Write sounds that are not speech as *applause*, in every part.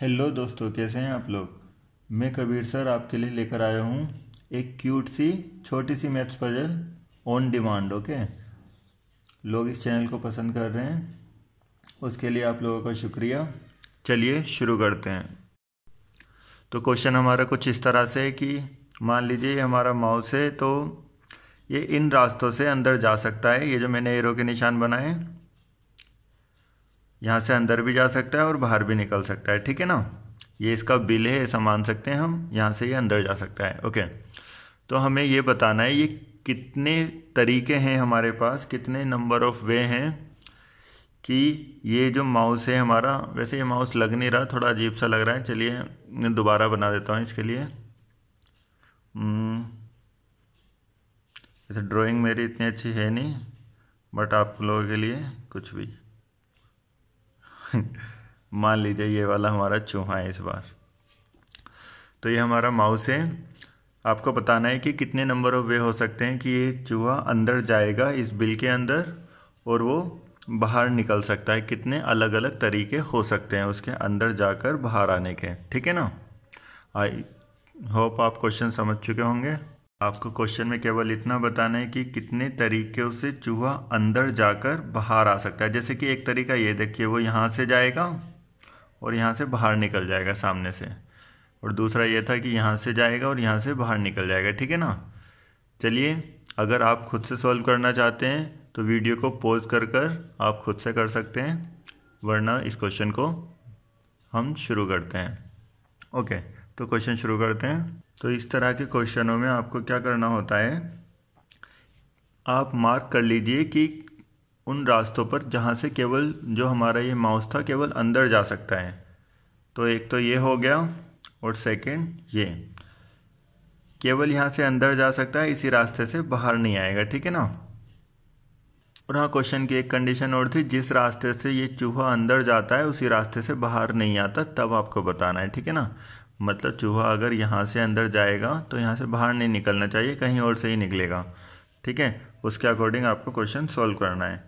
hello दोस्तों कैसे हैं आप लोग मैं कबीर सर आपके लिए लेकर आया हूँ एक क्यूट सी छोटी सी maths puzzle on demand okay लोग इस चैनल को पसंद कर रहे हैं उसके लिए आप लोगों का शुक्रिया चलिए शुरू करते हैं तो क्वेश्चन हमारा कुछ इस तरह से है कि मान लीजिए ये हमारा माउस है तो ये इन रास्तों से अंदर जा सकता है ये जो मैंने एरो के निशान बनाए यहाँ से अंदर भी जा सकता है और बाहर भी निकल सकता है ठीक है ना ये इसका बिल है ऐसा मान सकते हैं हम यहाँ से ये यह अंदर जा सकता है ओके तो हमें ये बताना है ये कितने तरीके हैं हमारे पास कितने नंबर ऑफ वे हैं कि ये जो माउस है हमारा वैसे ये माउस लग नहीं रहा थोड़ा अजीब सा लग रहा है चलिए मैं दोबारा बना देता हूँ इसके लिए ड्राइंग हम्म, मेरी इतनी अच्छी है नहीं बट आप लोगों के लिए कुछ भी *laughs* मान लीजिए ये वाला हमारा चूहा है इस बार तो ये हमारा माउस है आपको बताना है कि कितने नंबर ऑफ वे हो सकते हैं कि ये चूहा अंदर जाएगा इस बिल के अंदर और वो बाहर निकल सकता है कितने अलग अलग तरीके हो सकते हैं उसके अंदर जाकर बाहर आने के ठीक है ना आई होप आप क्वेश्चन समझ चुके होंगे आपको क्वेश्चन में केवल इतना बताना है कि कितने तरीक़ों से चूहा अंदर जाकर बाहर आ सकता है जैसे कि एक तरीका ये देखिए वो यहाँ से जाएगा और यहाँ से बाहर निकल जाएगा सामने से और दूसरा ये था कि यहाँ से जाएगा और यहाँ से बाहर निकल जाएगा ठीक है ना चलिए अगर आप खुद से सॉल्व करना चाहते हैं तो वीडियो को पॉज कर कर आप खुद से कर सकते हैं वरना इस क्वेश्चन को हम शुरू करते हैं ओके तो क्वेश्चन शुरू करते हैं तो इस तरह के क्वेश्चनों में आपको क्या करना होता है आप मार्क कर लीजिए कि उन रास्तों पर जहाँ से केवल जो हमारा ये माउस था केवल अंदर जा सकता है तो एक तो ये हो गया और सेकंड ये केवल यहाँ से अंदर जा सकता है इसी रास्ते से बाहर नहीं आएगा ठीक है ना और हाँ क्वेश्चन की एक कंडीशन और थी जिस रास्ते से ये चूहा अंदर जाता है उसी रास्ते से बाहर नहीं आता तब आपको बताना है ठीक है ना मतलब चूहा अगर यहाँ से अंदर जाएगा तो यहाँ से बाहर नहीं निकलना चाहिए कहीं और से ही निकलेगा ठीक है उसके अकॉर्डिंग आपको क्वेश्चन सॉल्व करना है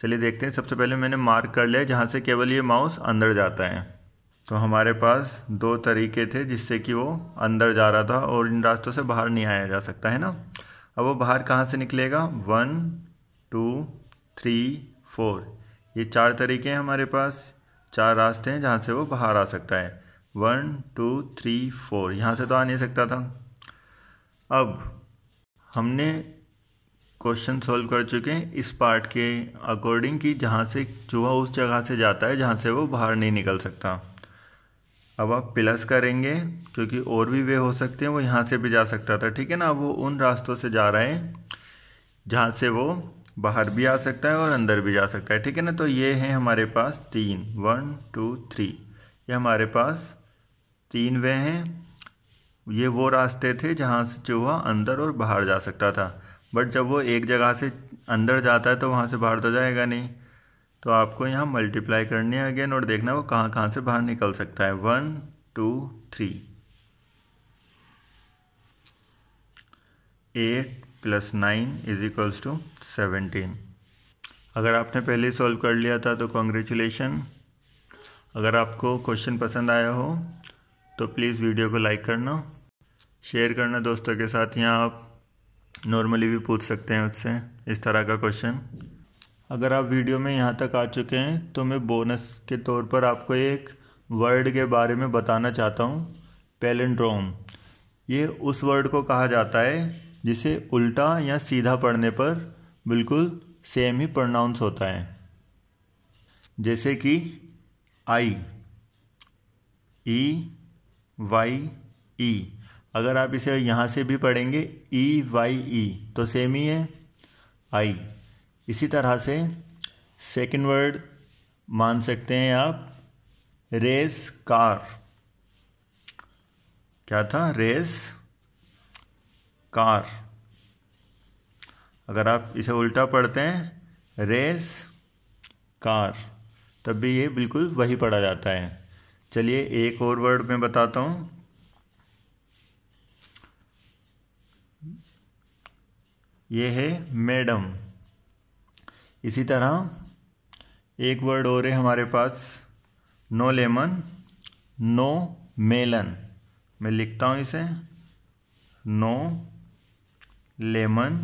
चलिए देखते हैं सबसे पहले मैंने मार्क कर लिया जहाँ से केवल ये माउस अंदर जाता है तो हमारे पास दो तरीके थे जिससे कि वो अंदर जा रहा था और इन रास्तों से बाहर नहीं आया जा सकता है ना अब वो बाहर कहाँ से निकलेगा वन टू थ्री फोर ये चार तरीके हैं हमारे पास चार रास्ते हैं जहाँ से वो बाहर आ सकता है वन टू थ्री फोर यहाँ से तो आ नहीं सकता था अब हमने क्वेश्चन सॉल्व कर चुके हैं इस पार्ट के अकॉर्डिंग कि जहाँ से चूहा उस जगह से जाता है जहाँ से वो बाहर नहीं निकल सकता अब आप प्लस करेंगे क्योंकि और भी वे हो सकते हैं वो यहाँ से भी जा सकता था ठीक है ना वो उन रास्तों से जा रहे हैं जहाँ से वो बाहर भी आ सकता है और अंदर भी जा सकता है ठीक है ना तो ये हैं हमारे पास तीन वन टू थ्री ये हमारे पास तीन वे हैं ये वो रास्ते थे जहाँ से चूहा अंदर और बाहर जा सकता था बट जब वो एक जगह से अंदर जाता है तो वहाँ से बाहर तो जाएगा नहीं तो आपको यहाँ मल्टीप्लाई करनी है अगेन और देखना वो कहाँ कहाँ से बाहर निकल सकता है one two three eight plus nine is equals to seventeen अगर आपने पहले सॉल्व कर लिया था तो कॉन्ग्रेचुलेशन अगर आपको क्वेश्चन पसंद आया हो तो प्लीज़ वीडियो को लाइक करना शेयर करना दोस्तों के साथ यहाँ आप नॉर्मली भी पूछ सकते हैं उससे इस तरह का क्वेश्चन अगर आप वीडियो में यहाँ तक आ चुके हैं तो मैं बोनस के तौर पर आपको एक वर्ड के बारे में बताना चाहता हूँ पेलेंड्रोम ये उस वर्ड को कहा जाता है जिसे उल्टा या सीधा पढ़ने पर बिल्कुल सेम ही प्रोनाउंस होता है जैसे कि आई ई e, वाई ई अगर आप इसे यहाँ से भी पढ़ेंगे ई वाई ई तो सेम ही है आई इसी तरह से सेकंड वर्ड मान सकते हैं आप रेस कार क्या था रेस कार अगर आप इसे उल्टा पढ़ते हैं रेस कार तब भी ये बिल्कुल वही पढ़ा जाता है चलिए एक और वर्ड में बताता हूँ ये है मैडम इसी तरह एक वर्ड और है हमारे पास नो लेमन नो मेलन मैं लिखता हूँ इसे नो लेमन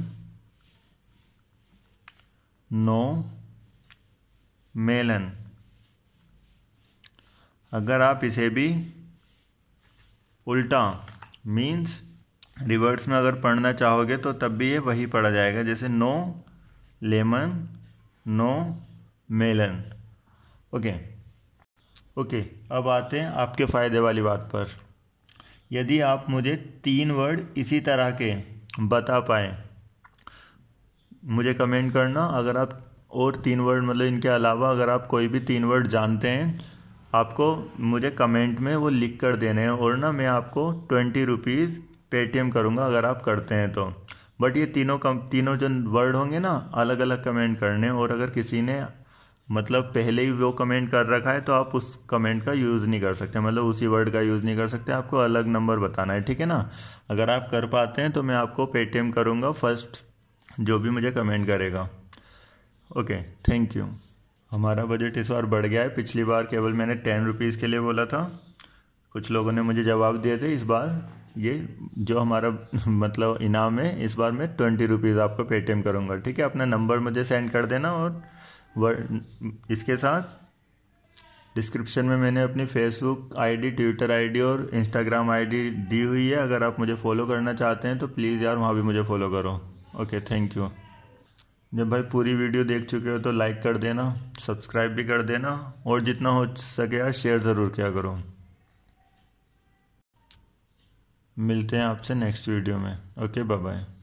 नो मेलन अगर आप इसे भी उल्टा मीन्स रिवर्स में अगर पढ़ना चाहोगे तो तब भी ये वही पढ़ा जाएगा जैसे no lemon no melon okay okay अब आते हैं आपके फ़ायदे वाली बात पर यदि आप मुझे तीन वर्ड इसी तरह के बता पाए मुझे कमेंट करना अगर आप और तीन वर्ड मतलब इनके अलावा अगर आप कोई भी तीन वर्ड जानते हैं आपको मुझे कमेंट में वो लिख कर देने हैं और ना मैं आपको ट्वेंटी रुपीज़ पेटीएम करूँगा अगर आप करते हैं तो बट ये तीनों कम तीनों जो वर्ड होंगे ना अलग अलग कमेंट करने और अगर किसी ने मतलब पहले ही वो कमेंट कर रखा है तो आप उस कमेंट का यूज़ नहीं कर सकते मतलब उसी वर्ड का यूज़ नहीं कर सकते आपको अलग नंबर बताना है ठीक है ना अगर आप कर पाते हैं तो मैं आपको पेटीएम करूँगा फर्स्ट जो भी मुझे कमेंट करेगा ओके थैंक यू हमारा बजट इस बार बढ़ गया है पिछली बार केवल मैंने टेन रुपीज़ के लिए बोला था कुछ लोगों ने मुझे जवाब दिए थे इस बार ये जो हमारा *laughs* मतलब इनाम है इस बार मैं ट्वेंटी रुपीज़ आपको पेटीएम करूँगा ठीक है अपना नंबर मुझे सेंड कर देना और इसके साथ डिस्क्रिप्शन में मैंने अपनी फेसबुक आईडी ट्विटर आईडी और इंस्टाग्राम आईडी दी हुई है अगर आप मुझे फॉलो करना चाहते हैं तो प्लीज़ यार वहाँ भी मुझे फॉलो करो ओके थैंक यू जब भाई पूरी वीडियो देख चुके हो तो लाइक कर देना सब्सक्राइब भी कर देना और जितना हो सके यार शेयर ज़रूर किया करो मिलते हैं आपसे नेक्स्ट वीडियो में ओके बाय बाय